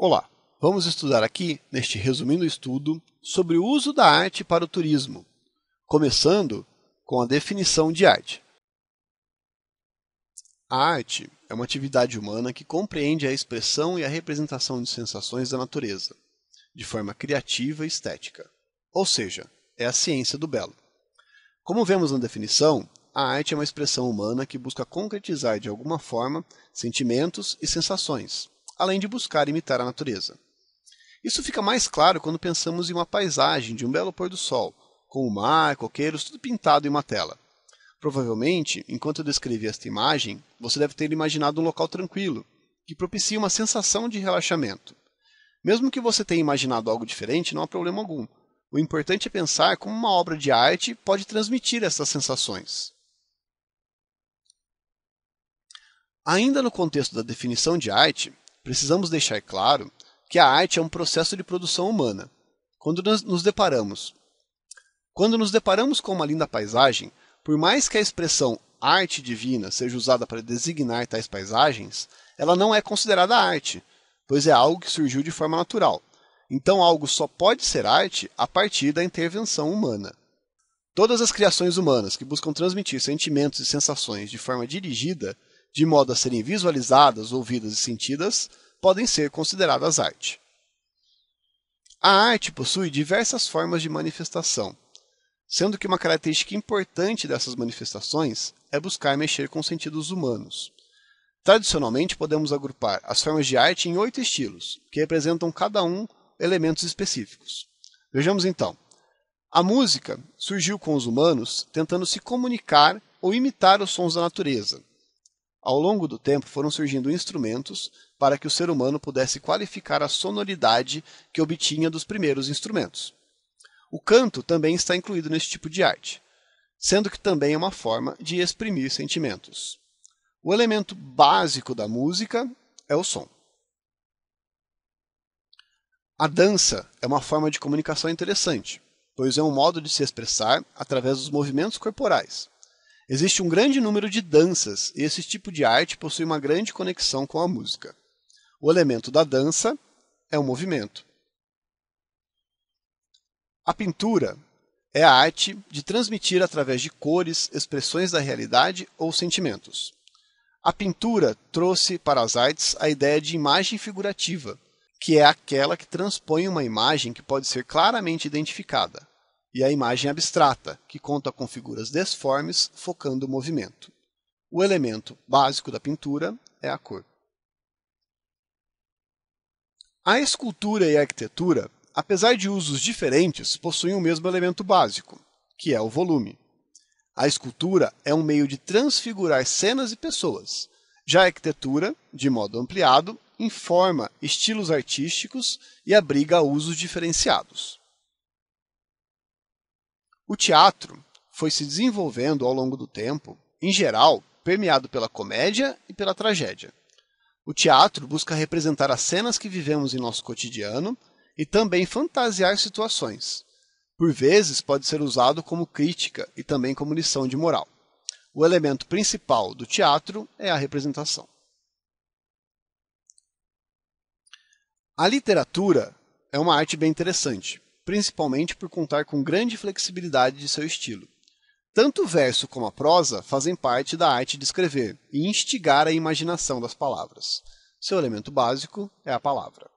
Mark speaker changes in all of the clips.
Speaker 1: Olá, vamos estudar aqui, neste resumindo estudo, sobre o uso da arte para o turismo, começando com a definição de arte. A arte é uma atividade humana que compreende a expressão e a representação de sensações da natureza, de forma criativa e estética. Ou seja, é a ciência do belo. Como vemos na definição, a arte é uma expressão humana que busca concretizar de alguma forma sentimentos e sensações, além de buscar imitar a natureza. Isso fica mais claro quando pensamos em uma paisagem de um belo pôr do sol, com o mar, coqueiros, tudo pintado em uma tela. Provavelmente, enquanto eu descrevi esta imagem, você deve ter imaginado um local tranquilo, que propicia uma sensação de relaxamento. Mesmo que você tenha imaginado algo diferente, não há problema algum. O importante é pensar como uma obra de arte pode transmitir essas sensações. Ainda no contexto da definição de arte, precisamos deixar claro que a arte é um processo de produção humana. Quando nos deparamos, quando nos deparamos com uma linda paisagem, por mais que a expressão arte divina seja usada para designar tais paisagens, ela não é considerada arte, pois é algo que surgiu de forma natural. Então, algo só pode ser arte a partir da intervenção humana. Todas as criações humanas que buscam transmitir sentimentos e sensações de forma dirigida, de modo a serem visualizadas, ouvidas e sentidas, podem ser consideradas arte. A arte possui diversas formas de manifestação sendo que uma característica importante dessas manifestações é buscar mexer com sentidos humanos. Tradicionalmente, podemos agrupar as formas de arte em oito estilos, que representam cada um elementos específicos. Vejamos então. A música surgiu com os humanos tentando se comunicar ou imitar os sons da natureza. Ao longo do tempo, foram surgindo instrumentos para que o ser humano pudesse qualificar a sonoridade que obtinha dos primeiros instrumentos. O canto também está incluído nesse tipo de arte, sendo que também é uma forma de exprimir sentimentos. O elemento básico da música é o som. A dança é uma forma de comunicação interessante, pois é um modo de se expressar através dos movimentos corporais. Existe um grande número de danças e esse tipo de arte possui uma grande conexão com a música. O elemento da dança é o movimento. A pintura é a arte de transmitir através de cores expressões da realidade ou sentimentos. A pintura trouxe para as artes a ideia de imagem figurativa, que é aquela que transpõe uma imagem que pode ser claramente identificada, e a imagem abstrata, que conta com figuras desformes focando o movimento. O elemento básico da pintura é a cor. A escultura e a arquitetura apesar de usos diferentes, possuem o mesmo elemento básico, que é o volume. A escultura é um meio de transfigurar cenas e pessoas. Já a arquitetura, de modo ampliado, informa estilos artísticos e abriga usos diferenciados. O teatro foi se desenvolvendo ao longo do tempo, em geral, permeado pela comédia e pela tragédia. O teatro busca representar as cenas que vivemos em nosso cotidiano e também fantasiar situações. Por vezes, pode ser usado como crítica e também como lição de moral. O elemento principal do teatro é a representação. A literatura é uma arte bem interessante, principalmente por contar com grande flexibilidade de seu estilo. Tanto o verso como a prosa fazem parte da arte de escrever e instigar a imaginação das palavras. Seu elemento básico é a palavra.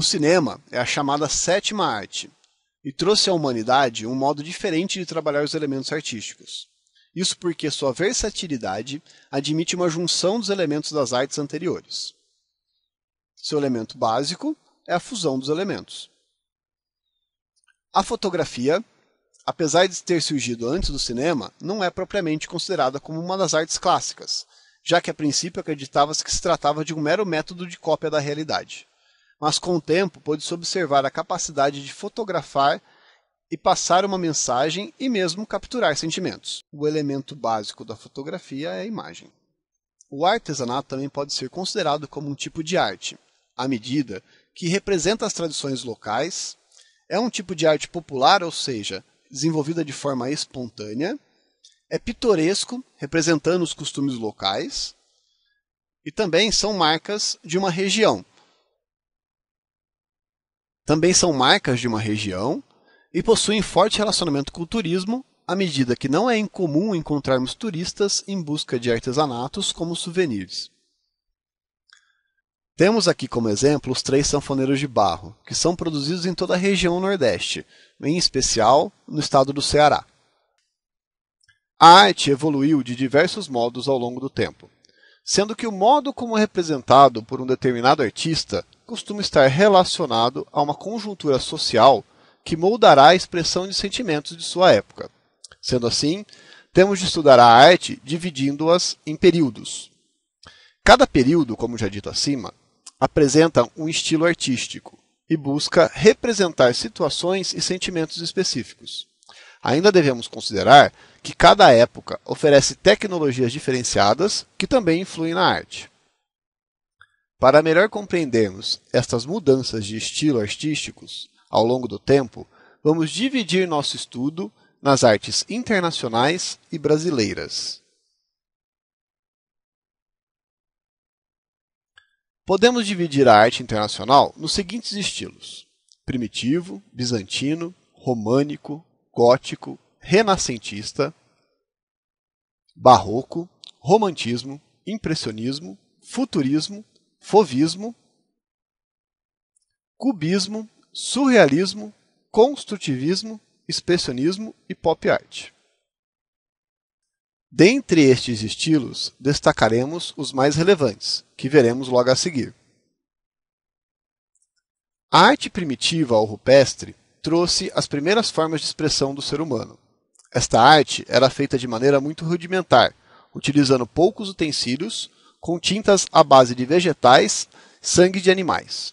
Speaker 1: O cinema é a chamada sétima arte e trouxe à humanidade um modo diferente de trabalhar os elementos artísticos. Isso porque sua versatilidade admite uma junção dos elementos das artes anteriores. Seu elemento básico é a fusão dos elementos. A fotografia, apesar de ter surgido antes do cinema, não é propriamente considerada como uma das artes clássicas, já que a princípio acreditava-se que se tratava de um mero método de cópia da realidade mas com o tempo pôde-se observar a capacidade de fotografar e passar uma mensagem e mesmo capturar sentimentos. O elemento básico da fotografia é a imagem. O artesanato também pode ser considerado como um tipo de arte, à medida que representa as tradições locais, é um tipo de arte popular, ou seja, desenvolvida de forma espontânea, é pitoresco, representando os costumes locais, e também são marcas de uma região, também são marcas de uma região e possuem forte relacionamento com o turismo, à medida que não é incomum encontrarmos turistas em busca de artesanatos como souvenirs. Temos aqui como exemplo os três sanfoneiros de barro, que são produzidos em toda a região Nordeste, em especial no estado do Ceará. A arte evoluiu de diversos modos ao longo do tempo, sendo que o modo como é representado por um determinado artista costuma estar relacionado a uma conjuntura social que moldará a expressão de sentimentos de sua época. Sendo assim, temos de estudar a arte dividindo-as em períodos. Cada período, como já dito acima, apresenta um estilo artístico e busca representar situações e sentimentos específicos. Ainda devemos considerar que cada época oferece tecnologias diferenciadas que também influem na arte. Para melhor compreendermos estas mudanças de estilo artísticos ao longo do tempo, vamos dividir nosso estudo nas artes internacionais e brasileiras. Podemos dividir a arte internacional nos seguintes estilos: primitivo, bizantino, românico, gótico, renascentista, barroco, romantismo, impressionismo, futurismo fovismo, cubismo, surrealismo, construtivismo, expressionismo e pop art. Dentre estes estilos, destacaremos os mais relevantes, que veremos logo a seguir. A arte primitiva ou rupestre trouxe as primeiras formas de expressão do ser humano. Esta arte era feita de maneira muito rudimentar, utilizando poucos utensílios, com tintas à base de vegetais, sangue de animais.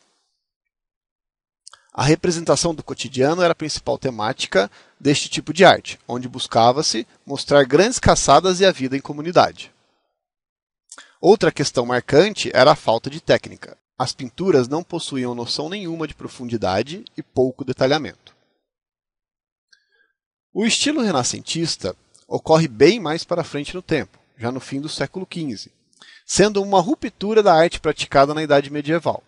Speaker 1: A representação do cotidiano era a principal temática deste tipo de arte, onde buscava-se mostrar grandes caçadas e a vida em comunidade. Outra questão marcante era a falta de técnica. As pinturas não possuíam noção nenhuma de profundidade e pouco detalhamento. O estilo renascentista ocorre bem mais para frente no tempo, já no fim do século XV, sendo uma ruptura da arte praticada na Idade Medieval.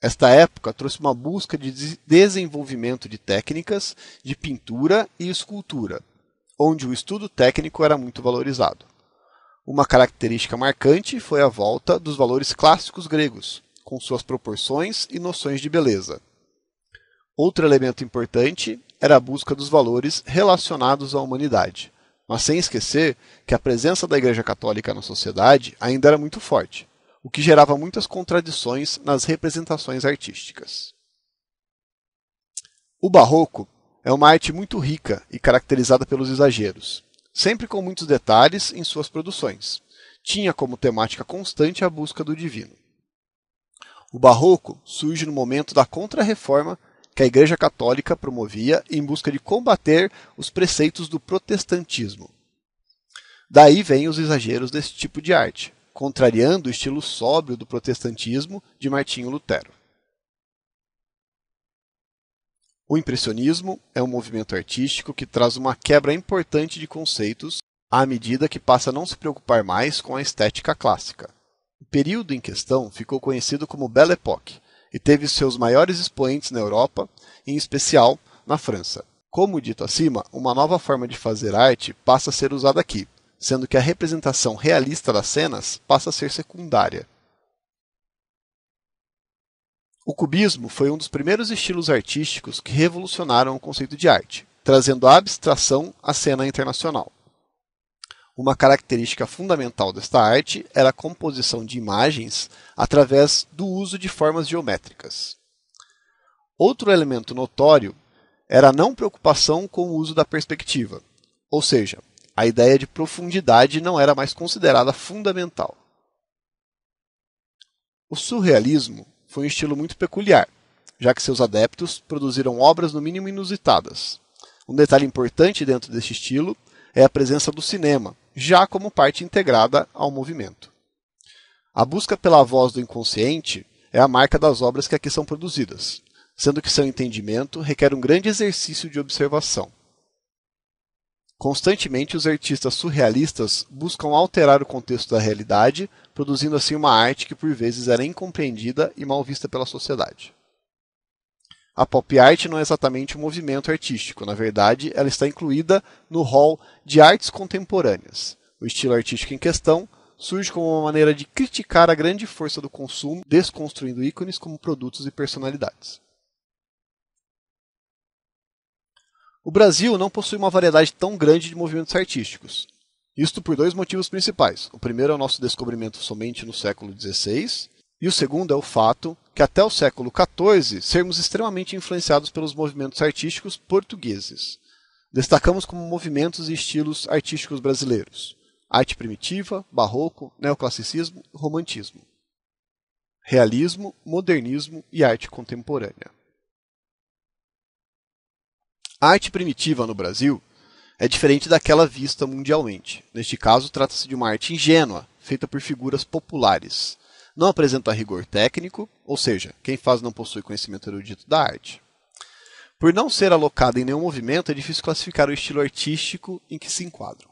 Speaker 1: Esta época trouxe uma busca de desenvolvimento de técnicas de pintura e escultura, onde o estudo técnico era muito valorizado. Uma característica marcante foi a volta dos valores clássicos gregos, com suas proporções e noções de beleza. Outro elemento importante era a busca dos valores relacionados à humanidade mas sem esquecer que a presença da Igreja Católica na sociedade ainda era muito forte, o que gerava muitas contradições nas representações artísticas. O Barroco é uma arte muito rica e caracterizada pelos exageros, sempre com muitos detalhes em suas produções. Tinha como temática constante a busca do divino. O Barroco surge no momento da Contra-Reforma que a Igreja Católica promovia em busca de combater os preceitos do protestantismo. Daí vêm os exageros desse tipo de arte, contrariando o estilo sóbrio do protestantismo de Martinho Lutero. O impressionismo é um movimento artístico que traz uma quebra importante de conceitos à medida que passa a não se preocupar mais com a estética clássica. O período em questão ficou conhecido como Belle Époque, e teve seus maiores expoentes na Europa, em especial na França. Como dito acima, uma nova forma de fazer arte passa a ser usada aqui, sendo que a representação realista das cenas passa a ser secundária. O cubismo foi um dos primeiros estilos artísticos que revolucionaram o conceito de arte, trazendo a abstração à cena internacional. Uma característica fundamental desta arte era a composição de imagens através do uso de formas geométricas. Outro elemento notório era a não preocupação com o uso da perspectiva, ou seja, a ideia de profundidade não era mais considerada fundamental. O surrealismo foi um estilo muito peculiar, já que seus adeptos produziram obras no mínimo inusitadas. Um detalhe importante dentro deste estilo é a presença do cinema, já como parte integrada ao movimento. A busca pela voz do inconsciente é a marca das obras que aqui são produzidas, sendo que seu entendimento requer um grande exercício de observação. Constantemente, os artistas surrealistas buscam alterar o contexto da realidade, produzindo assim uma arte que por vezes era incompreendida e mal vista pela sociedade. A pop art não é exatamente um movimento artístico, na verdade, ela está incluída no hall de artes contemporâneas. O estilo artístico em questão surge como uma maneira de criticar a grande força do consumo, desconstruindo ícones como produtos e personalidades. O Brasil não possui uma variedade tão grande de movimentos artísticos. Isto por dois motivos principais. O primeiro é o nosso descobrimento somente no século XVI, e o segundo é o fato que até o século XIV sermos extremamente influenciados pelos movimentos artísticos portugueses. Destacamos como movimentos e estilos artísticos brasileiros: arte primitiva, barroco, neoclassicismo, romantismo, realismo, modernismo e arte contemporânea. A arte primitiva no Brasil é diferente daquela vista mundialmente. Neste caso, trata-se de uma arte ingênua, feita por figuras populares não apresenta rigor técnico, ou seja, quem faz não possui conhecimento erudito da arte. Por não ser alocado em nenhum movimento, é difícil classificar o estilo artístico em que se enquadram.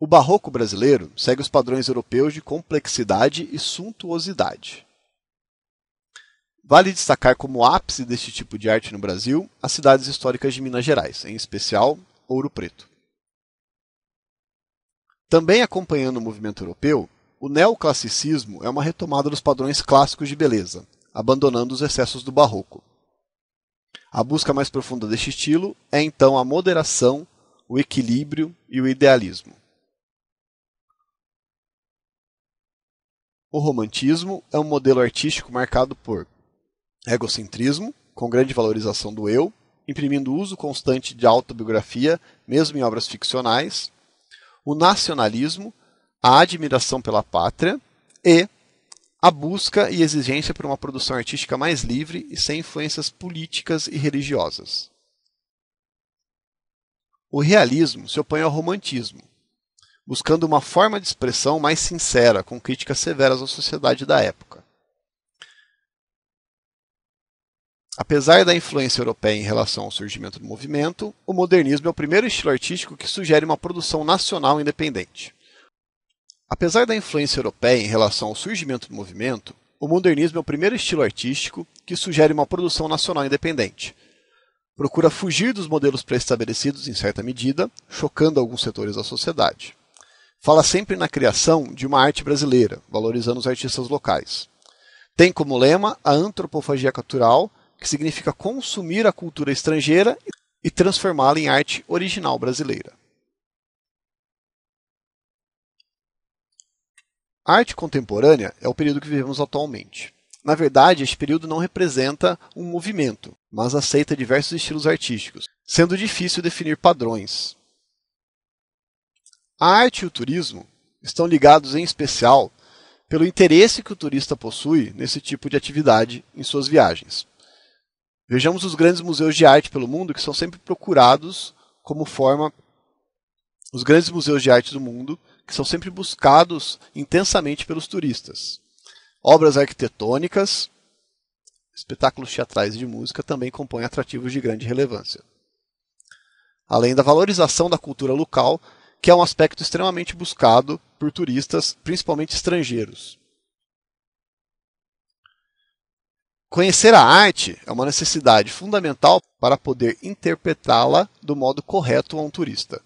Speaker 1: O barroco brasileiro segue os padrões europeus de complexidade e suntuosidade. Vale destacar como ápice deste tipo de arte no Brasil as cidades históricas de Minas Gerais, em especial Ouro Preto. Também acompanhando o movimento europeu, o neoclassicismo é uma retomada dos padrões clássicos de beleza, abandonando os excessos do barroco. A busca mais profunda deste estilo é então a moderação, o equilíbrio e o idealismo. O romantismo é um modelo artístico marcado por egocentrismo, com grande valorização do eu, imprimindo uso constante de autobiografia, mesmo em obras ficcionais, o nacionalismo, a admiração pela pátria e a busca e exigência por uma produção artística mais livre e sem influências políticas e religiosas. O realismo se opõe ao romantismo, buscando uma forma de expressão mais sincera, com críticas severas à sociedade da época. Apesar da influência europeia em relação ao surgimento do movimento, o modernismo é o primeiro estilo artístico que sugere uma produção nacional independente. Apesar da influência europeia em relação ao surgimento do movimento, o modernismo é o primeiro estilo artístico que sugere uma produção nacional independente. Procura fugir dos modelos pré-estabelecidos em certa medida, chocando alguns setores da sociedade. Fala sempre na criação de uma arte brasileira, valorizando os artistas locais. Tem como lema a antropofagia cultural, que significa consumir a cultura estrangeira e transformá-la em arte original brasileira. A arte contemporânea é o período que vivemos atualmente. Na verdade, este período não representa um movimento, mas aceita diversos estilos artísticos, sendo difícil definir padrões. A arte e o turismo estão ligados em especial pelo interesse que o turista possui nesse tipo de atividade em suas viagens. Vejamos os grandes museus de arte pelo mundo que são sempre procurados como forma os grandes museus de arte do mundo que são sempre buscados intensamente pelos turistas. Obras arquitetônicas, espetáculos teatrais e de música também compõem atrativos de grande relevância. Além da valorização da cultura local, que é um aspecto extremamente buscado por turistas, principalmente estrangeiros. Conhecer a arte é uma necessidade fundamental para poder interpretá-la do modo correto a um turista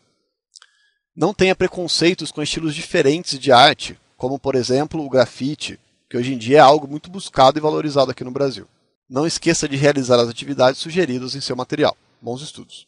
Speaker 1: não tenha preconceitos com estilos diferentes de arte, como por exemplo o grafite, que hoje em dia é algo muito buscado e valorizado aqui no Brasil. Não esqueça de realizar as atividades sugeridas em seu material. Bons estudos!